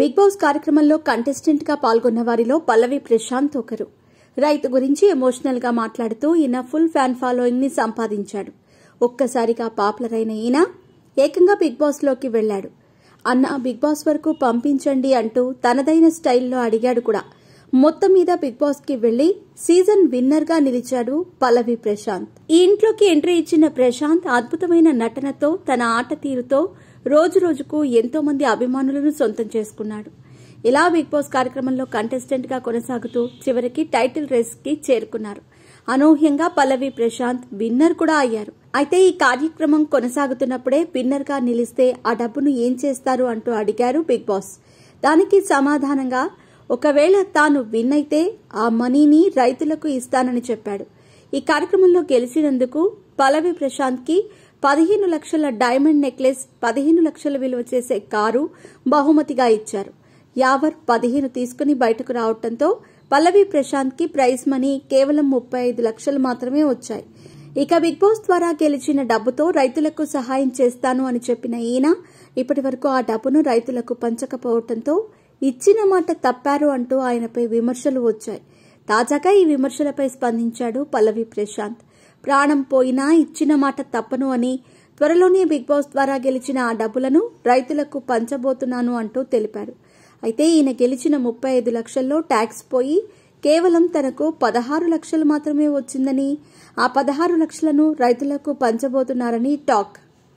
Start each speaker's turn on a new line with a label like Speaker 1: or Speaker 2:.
Speaker 1: big boss కార్యక్రమంలో contestant గా పాల్గొన్న వారిలో పల్లవి ప్రశాంత్ ఒకరు రైతు గురించి ఎమోషనల్ గా మాట్లాడుతూ ఈయన ఫుల్ ఫ్యాన్ ఫాలోయింగ్ ని సంపాదించాడు ఒక్కసారిగా పాపులర్ అయిన ఈయన ఏకంగా బిగ్ బాస్ లోకి వెళ్లాడు అన్న బిగ్ బాస్ వరకు పంపించండి అంటూ తనదైన స్టైల్లో అడిగాడు కూడా మొత్తం మీద బిగ్ బాస్ కి వెళ్లి సీజన్ విన్నర్ గా నిలిచాడు పల్లవి ప్రశాంత్ ఈ ఇంట్లోకి ఎంట్రీ ఇచ్చిన ప్రశాంత్ అద్భుతమైన నటనతో తన ఆట తీరుతో రోజు ఎంతో ఎంతోమంది అభిమానులను సొంతం చేసుకున్నాడు ఇలా బిగ్ బాస్ కార్యక్రమంలో కంటెస్టెంట్ గా కొనసాగుతూ చివరికి టైటిల్ రేస్ కి చేరుకున్నారు అనూహ్యంగా పల్లవి ప్రశాంత్ విన్నర్ కూడా అయ్యారు అయితే ఈ కార్యక్రమం కొనసాగుతున్నప్పుడే విన్నర్ గా నిలిస్తే ఆ డబ్బును ఏం చేస్తారు అంటూ అడిగారు బిగ్ బాస్ దానికి సమాధానంగా ఒకవేళ తాను విన్ అయితే ఆ మనీని రైతులకు ఇస్తానని చెప్పాడు ఈ కార్యక్రమంలో గెలిచినందుకు పల్లవి ప్రశాంత్కి పదిహేను లక్షల డైమండ్ నెక్లెస్ పదిహేను లక్షల విలువ చేసే కారు బహుమతిగా ఇచ్చారు యావర్ పదిహేను తీసుకుని బయటకు రావడంతో పల్లవి ప్రశాంత్కి ప్రైజ్ మనీ కేవలం ముప్పై ఐదు లక్షలు మాత్రమే వచ్చాయి ఇక బిగ్ బాస్ ద్వారా గెలిచిన డబ్బుతో రైతులకు సహాయం చేస్తాను అని చెప్పిన ఈయన ఇప్పటి వరకు ఆ డబ్బును రైతులకు పంచకపోవడంతో ఇచ్చిన మాట తప్పారు అంటూ ఆయనపై విమర్శలు వచ్చాయి తాజాగా ఈ విమర్శలపై స్పందించాడు పల్లవి ప్రశాంత్ ప్రాణం పోయినా ఇచ్చిన మాట తప్పను అని త్వరలోనే బిగ్ బాస్ ద్వారా గెలిచిన ఆ డబ్బులను రైతులకు పంచబోతున్నాను అంటూ తెలిపారు అయితే ఈయన గెలిచిన ముప్పై ఐదు లక్షల్లో ట్యాక్స్ పోయి కేవలం తనకు పదహారు లక్షలు మాత్రమే వచ్చిందని ఆ పదహారు లక్షలను రైతులకు పంచబోతున్నారని టాక్